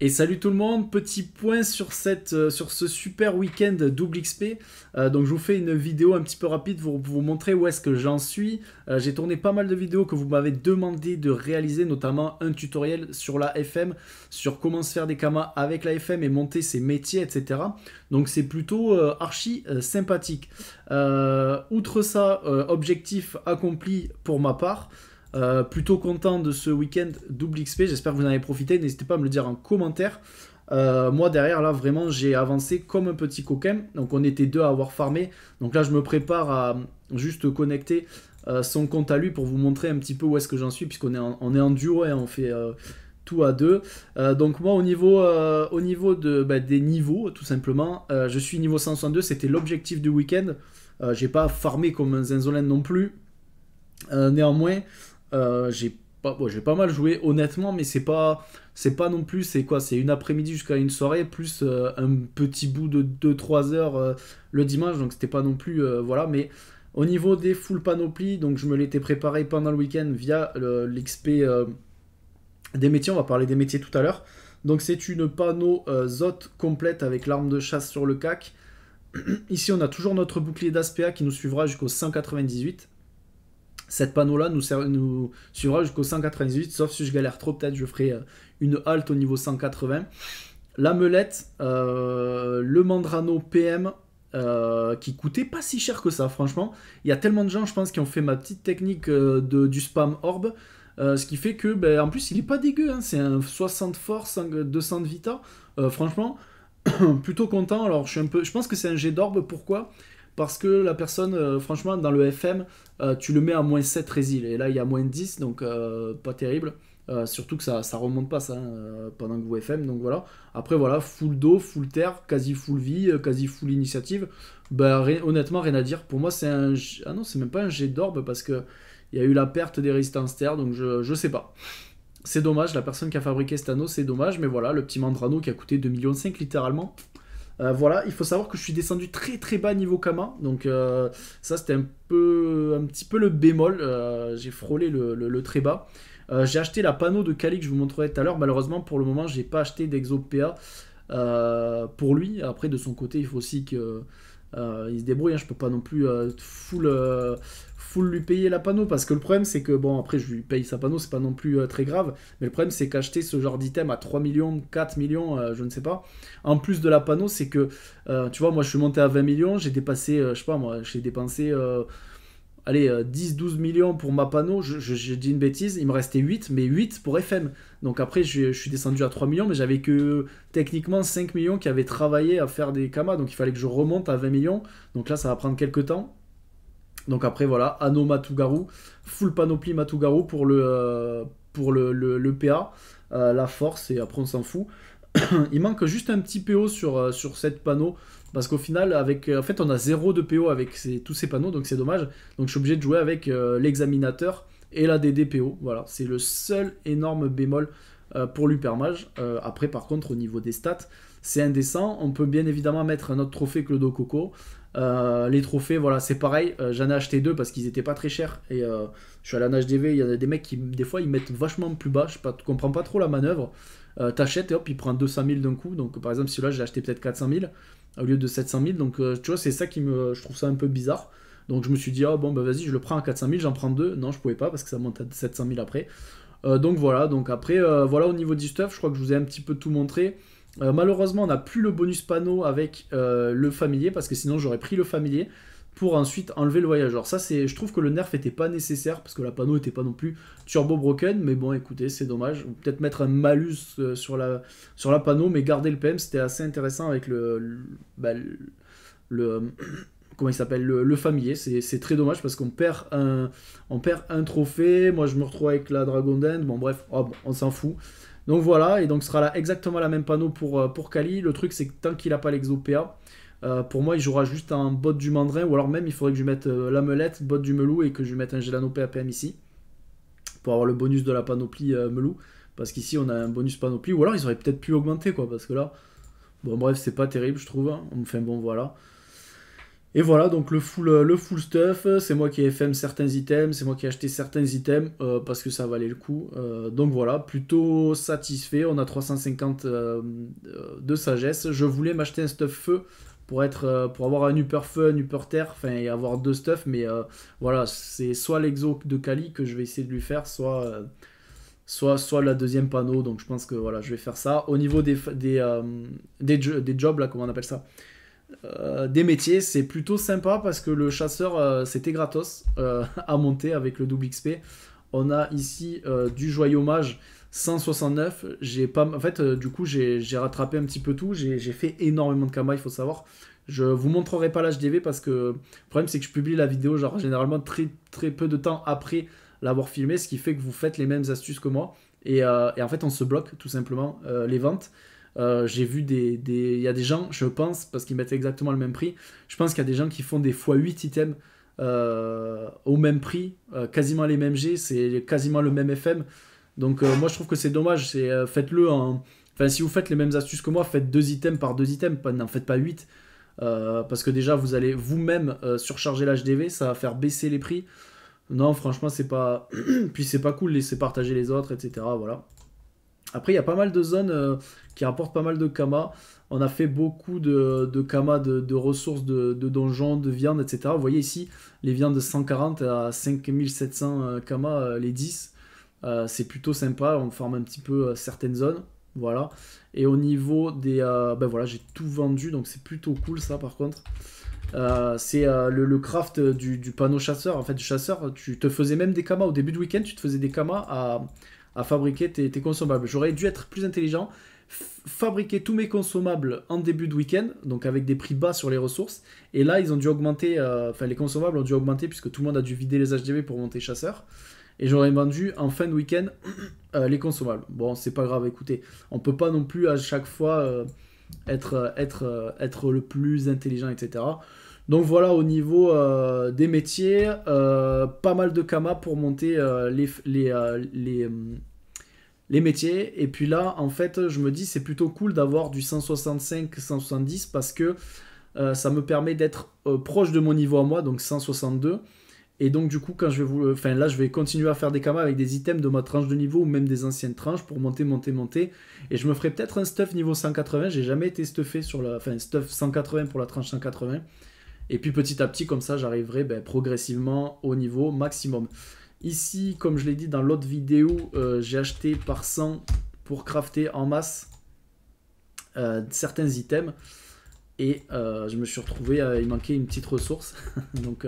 Et salut tout le monde, petit point sur, cette, euh, sur ce super week-end double XP. Euh, donc je vous fais une vidéo un petit peu rapide pour vous montrer où est-ce que j'en suis. Euh, j'ai tourné pas mal de vidéos que vous m'avez demandé de réaliser, notamment un tutoriel sur la FM, sur comment se faire des kamas avec la FM et monter ses métiers, etc. Donc c'est plutôt archi sympathique. outre ça, objectif accompli pour ma part. Euh, plutôt content de ce week-end double XP. J'espère que vous en avez profité. N'hésitez pas à me le dire en commentaire. Euh, moi derrière là vraiment j'ai avancé comme un petit coquin. Donc on était deux à avoir farmé. Donc là je me prépare à juste connecter euh, son compte à lui pour vous montrer un petit peu où est-ce que j'en suis puisqu'on est, en, en duo et hein, on fait tout à deux. donc moi au niveau, au niveau de, bah, des niveaux tout simplement, je suis niveau 162. C'était l'objectif du week-end. j'ai pas farmé comme un Zenzolen non plus. néanmoins, euh, j'ai pas, j'ai pas mal joué honnêtement, mais c'est pas, c'est pas non plus, c'est quoi, c'est une après-midi jusqu'à une soirée plus euh, un petit bout de 2-3 heures euh, le dimanche, donc c'était pas non plus, voilà, mais au niveau des full panoplies, donc je me l'étais préparé pendant le week-end via l'XP des métiers, on va parler des métiers tout à l'heure. Donc c'est une panneau Zot complète avec l'arme de chasse sur le CAC. Ici on a toujours notre bouclier d'Aspea qui nous suivra jusqu'au 198 cette panneau-là nous, nous, suivra jusqu'au 198, sauf si je galère trop, peut-être je ferai euh, une halte au niveau 180. La euh, le Mandrano PM, euh, qui coûtait pas si cher que ça, franchement. Il y a tellement de gens, je pense, qui ont fait ma petite technique euh, de, du spam orb. ce qui fait que, ben, en plus, il est pas dégueu. Hein. c'est un 60 force, 200 de vita. franchement, plutôt content. Alors, je, suis un peu, je pense que c'est un jet d'orbe. Pourquoi parce que la personne, euh, franchement, dans le FM, euh, tu le mets à moins 7 résil. Et là, il y a moins 10, donc euh, pas terrible. surtout que ça, ça remonte pas, ça, hein, pendant que vous FM. Donc voilà. Après, voilà, full d'eau, full terre, quasi full vie, quasi full initiative. Ben, honnêtement, rien à dire. Pour moi, c'est un. Ah non, c'est même pas un jet d'orbe parce que y a eu la perte des résistances terre, donc je, je sais pas. C'est dommage, la personne qui a fabriqué cet anneau, c'est dommage, mais voilà, le petit Mandrano qui a coûté 2,5 millions littéralement. Euh, voilà, il faut savoir que je suis descendu très très bas niveau Kama, donc euh, ça c'était un peu, un petit peu le bémol. Euh, j'ai frôlé le, très bas. j'ai acheté la panneau de Kali que je vous montrerai tout à l'heure. Malheureusement, pour le moment, j'ai pas acheté d'exopéa pour lui. Après, de son côté, il faut aussi que euh, il se débrouille, hein, je peux pas non plus euh, full, euh, full, lui payer la panneau parce que le problème c'est que bon après je lui paye sa panneau, c'est pas non plus très grave, mais le problème c'est qu'acheter ce genre d'item à 3 millions, 4 millions, je ne sais pas, en plus de la panneau c'est que tu vois moi je suis monté à 20 millions, j'ai dépassé, je sais pas moi, j'ai dépensé allez, 10-12 euh, millions pour ma panneau, j'ai dit une bêtise, il me restait 8, mais 8 pour FM. Donc après, je, suis descendu à 3 millions, mais j'avais que techniquement 5 millions qui avaient travaillé à faire des kamas, donc il fallait que je remonte à 20 millions. Donc là, ça va prendre quelques temps. Donc après, voilà, Anno Matugaru, full panoplie Matugaru pour le, euh, pour le, PA, euh, la force, et après on s'en fout. il manque juste un petit PO sur, euh, sur cette panneau Parce qu'au final, avec, euh, en fait, on a zéro de PO avec tous ces panneaux, donc c'est dommage. Donc je suis obligé de jouer avec euh, l'examinateur et la DDPO. Voilà, c'est le seul énorme bémol pour l'Upermage. après, par contre, au niveau des stats, c'est indécent. On peut bien évidemment mettre un autre trophée que le Dococo. les trophées, voilà, c'est pareil. J'en ai acheté deux parce qu'ils n'étaient pas très chers. Et je suis allé en HDV. Il y a des mecs qui, des fois, ils mettent vachement plus bas. Je ne comprends pas trop la manœuvre. Euh, t'achètes et hop, il prend 200 000 d'un coup. Donc par exemple, celui-là, j'ai acheté peut-être 400 000 au lieu de 700 000. Donc euh, tu vois, c'est ça qui me. Je trouve ça un peu bizarre. Donc je me suis dit, oh, bon, bah vas-y, je le prends à 400 000, j'en prends deux. Non, je pouvais pas parce que ça monte à 700 000 après. Euh, donc voilà, donc après, voilà au niveau du stuff, je crois que je vous ai un petit peu tout montré. malheureusement, on n'a plus le bonus panneau avec le familier parce que sinon j'aurais pris le familier pour ensuite enlever le voyageur. Ça, c'est, je trouve que le nerf n'était pas nécessaire parce que la panneau n'était pas non plus turbo broken, mais bon, écoutez, c'est dommage. peut-être mettre un malus euh, sur la, sur la panneau, mais garder le PM, c'était assez intéressant avec le, le, bah, comment il s'appelle le, familier. C'est très dommage parce qu'on perd un, on perd un trophée. Moi, je me retrouve avec la Dragon Den. Bon, bref, oh, on s'en fout. Donc voilà, et donc ce sera là exactement la même panneau pour, euh, pour Kali. Le truc, c'est que tant qu'il n'a pas l'exo euh, pour moi, il jouera juste un bot du mandrin, ou alors même il faudrait que je mette la euh, l'amelette, bot du melou, et que je mette un gelano PAPM ici, pour avoir le bonus de la panoplie euh, melou, parce qu'ici on a un bonus panoplie, ou alors ils auraient peut-être pu augmenter, quoi, parce que là, bon bref, c'est pas terrible, je trouve, on hein. fait un bon, voilà. Et voilà, donc le full, le full stuff, c'est moi qui ai FM certains items, c'est moi qui ai acheté certains items, parce que ça valait le coup. donc voilà, plutôt satisfait, on a 350 de sagesse. Je voulais m'acheter un stuff feu, pour être euh, pour avoir un upper un upper terre, enfin et avoir deux stuff. Mais euh, voilà, c'est soit l'exo de Kali que je vais essayer de lui faire, soit euh, soit, soit la deuxième panneau. Donc je pense que voilà, je vais faire ça. Au niveau des, des, des, des, jobs, là, comment on appelle ça des métiers, c'est plutôt sympa parce que le chasseur c'était gratos à monter avec le double XP. On a ici du joyau mage 169, j'ai pas. En fait, euh, du coup, j'ai rattrapé un petit peu tout. J'ai fait énormément de kamas, il faut savoir. Je vous montrerai pas l'HDV parce que le problème, c'est que je publie la vidéo, genre, généralement, très, très peu de temps après l'avoir filmé, ce qui fait que vous faites les mêmes astuces que moi. Et, euh, en fait, on se bloque, tout simplement, euh, les ventes. j'ai vu des. Il y a des gens, je pense, parce qu'ils mettent exactement le même prix, je pense qu'il y a des gens qui font des x8 items. au même prix, quasiment les mêmes G, c'est quasiment le même FM. Donc euh, moi je trouve que c'est dommage, c'est euh, faites-le en... Hein. Enfin si vous faites les mêmes astuces que moi, faites deux items par deux items, n'en faites pas 8. Euh, parce que déjà vous allez vous-même surcharger l'HDV, ça va faire baisser les prix. Non franchement c'est pas... Puis c'est pas cool, laisser partager les autres, etc. Voilà. Après il y a pas mal de zones qui rapportent pas mal de kama On a fait beaucoup de, de de, ressources, de, de, donjons, de viande, etc. Vous voyez ici les viandes de 140 à 5700 kamas, les 10. Euh, c'est plutôt sympa, on forme un petit peu euh, certaines zones. Voilà. Et au niveau des... Euh, ben voilà, j'ai tout vendu, donc c'est plutôt cool ça par contre. c'est le, craft du, panneau chasseur. En fait, du chasseur, tu te faisais même des kamas au début de week-end, tu te faisais des kamas à, fabriquer tes, consommables. J'aurais dû être plus intelligent, fabriquer tous mes consommables en début de week-end, donc avec des prix bas sur les ressources. Et là, ils ont dû augmenter, enfin, les consommables ont dû augmenter puisque tout le monde a dû vider les HDV pour monter chasseur et j'aurais vendu en fin de week-end euh, les consommables. Bon, c'est pas grave, écoutez, on peut pas non plus à chaque fois euh, être, euh, être, être le plus intelligent, etc. Donc voilà au niveau des métiers, pas mal de kamas pour monter les, les, les, les, métiers. Et puis là, en fait, je me dis c'est plutôt cool d'avoir du 165-170 parce que ça me permet d'être proche de mon niveau à moi, donc 162. Et donc, du coup, quand je vais Enfin, là, je vais continuer à faire des camas avec des items de ma tranche de niveau ou même des anciennes tranches pour monter, monter, monter. Et je me ferai peut-être un stuff niveau 180. J'ai jamais été stuffé sur la. Enfin, stuff 180 pour la tranche 180. Et puis petit à petit, comme ça, j'arriverai ben, progressivement au niveau maximum. Ici, comme je l'ai dit dans l'autre vidéo, euh, j'ai acheté par 100 pour crafter en masse euh, certains items. Et euh, je me suis retrouvé, il manquer une petite ressource. Donc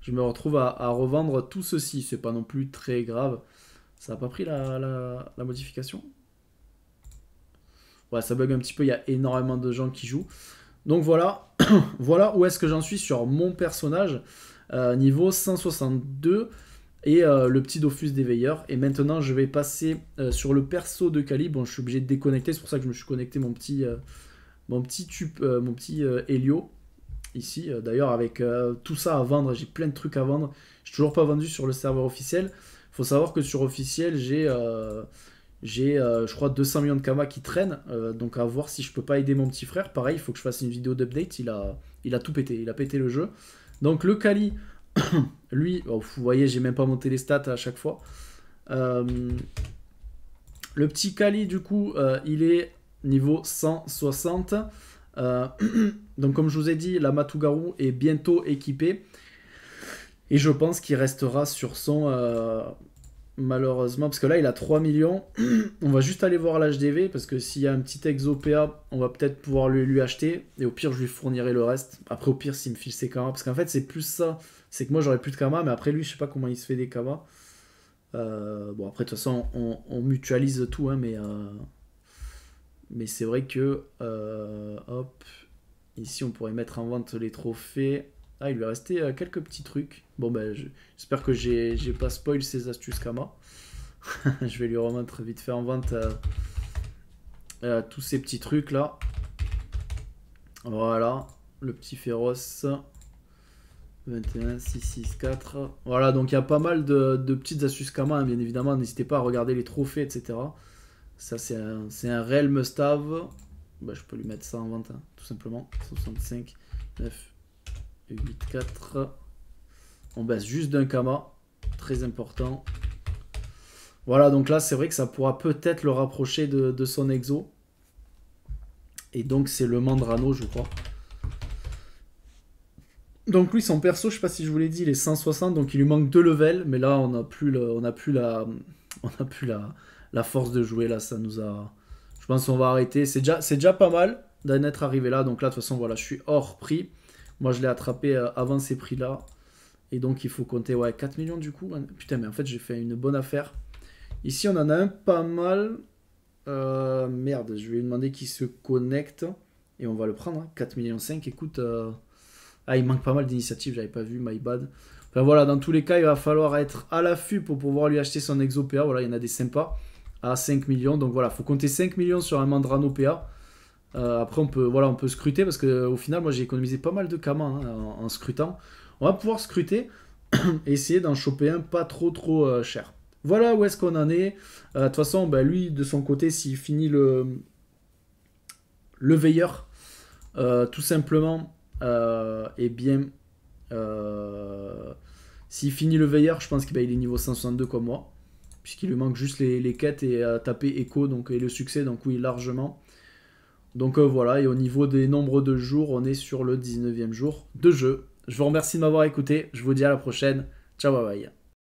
je me retrouve à, revendre tout ceci. C'est pas non plus très grave. Ça a pas pris la, modification Ouais, ça bug un petit peu, il y a énormément de gens qui jouent. Donc voilà, voilà où est-ce que j'en suis sur mon personnage, euh, niveau 162 et euh, le petit Dofus des veilleurs. Et maintenant, je vais passer euh, sur le perso de calibre. Bon, je suis obligé de déconnecter, c'est pour ça que je me suis connecté mon petit, mon petit, tube, mon petit Helio ici. Euh, d'ailleurs, avec euh, tout ça à vendre, j'ai plein de trucs à vendre. Je toujours pas vendu sur le serveur officiel. Il faut savoir que sur officiel, j'ai, euh, j'ai je crois, 200 millions de Kama qui traînent. donc à voir si je peux pas aider mon petit frère. Pareil, il faut que je fasse une vidéo d'update. Il a, il a tout pété. Il a pété le jeu. Donc le Kali, lui, oh, vous voyez, j'ai même pas monté les stats à chaque fois. le petit Kali, du coup, il est niveau 160. Euh, donc comme je vous ai dit, la Matugaru est bientôt équipée. Et je pense qu'il restera sur son... Euh, malheureusement, parce que là il a 3 millions. on va juste aller voir l'HDV, parce que s'il y a un petit exopéa on va peut-être pouvoir lui, acheter. Et au pire, je lui fournirai le reste. Après, au pire, s'il me file ses kamas. Parce qu'en fait, c'est plus ça. C'est que moi, j'aurais plus de kamas, mais après lui, je sais pas comment il se fait des kamas. Euh, bon, après, de toute façon, on, mutualise tout, hein, mais... Mais c'est vrai que, euh, hop, ici on pourrait mettre en vente les trophées. Ah, il lui restait euh, quelques petits trucs. Bon, ben, j'espère que j'ai pas spoil ces astuces Kama. je vais lui remettre vite fait en vente euh, tous ces petits trucs là. Voilà, le petit féroce. 21, 6, 6, 4. Voilà, donc il y a pas mal de, de petites astuces Kama, hein, bien évidemment. N'hésitez pas à regarder les trophées, etc. Ça, c'est un, un réel must bah, je peux lui mettre ça en 21, hein, tout simplement. 65, 9, 8, 4. On baisse juste d'un kama. Très important. Voilà, donc là, c'est vrai que ça pourra peut-être le rapprocher de, son exo. Et donc, c'est le Mandrano, je crois. Donc lui, son perso, je sais pas si je vous l'ai dit, il est 160, donc il lui manque deux levels, mais là, on n'a plus, on a plus la... On a plus la la force de jouer, là, ça nous a... Je pense qu'on va arrêter. C'est déjà, déjà pas mal d'en être arrivé là. Donc là, de toute façon, voilà, je suis hors prix. Moi, je l'ai attrapé euh, avant ces prix-là. Et donc, il faut compter ouais, 4 millions du coup. Putain, mais en fait, j'ai fait une bonne affaire. Ici, on en a un pas mal. Euh, merde, je vais lui demander qu'il se connecte. Et on va le prendre. 4,5 hein. millions Écoute, euh, ah, il manque pas mal d'initiatives. J'avais pas vu, my bad. Enfin voilà, dans tous les cas, il va falloir être à l'affût pour pouvoir lui acheter son exopéa. Voilà, il y en a des sympas à 5 millions. Donc voilà, faut compter 5 millions sur un Mandrano PA. Euh, après, on peut, voilà, on peut scruter parce qu'au final, moi j'ai économisé pas mal de Kama hein, en, scrutant. On va pouvoir scruter et essayer d'en choper un pas trop trop euh, cher. Voilà où est-ce qu'on en est. Euh, de toute façon, bah, lui, de son côté, s'il finit le, le veilleur, tout simplement, eh bien, s'il finit le veilleur, je pense qu'il est niveau 162 comme moi puisqu'il lui manque juste les, quêtes et à taper écho donc, et le succès, donc oui, largement. Donc euh, voilà, et au niveau des nombres de jours, on est sur le 19e jour de jeu. Je vous remercie de m'avoir écouté, je vous dis à la prochaine, ciao bye bye.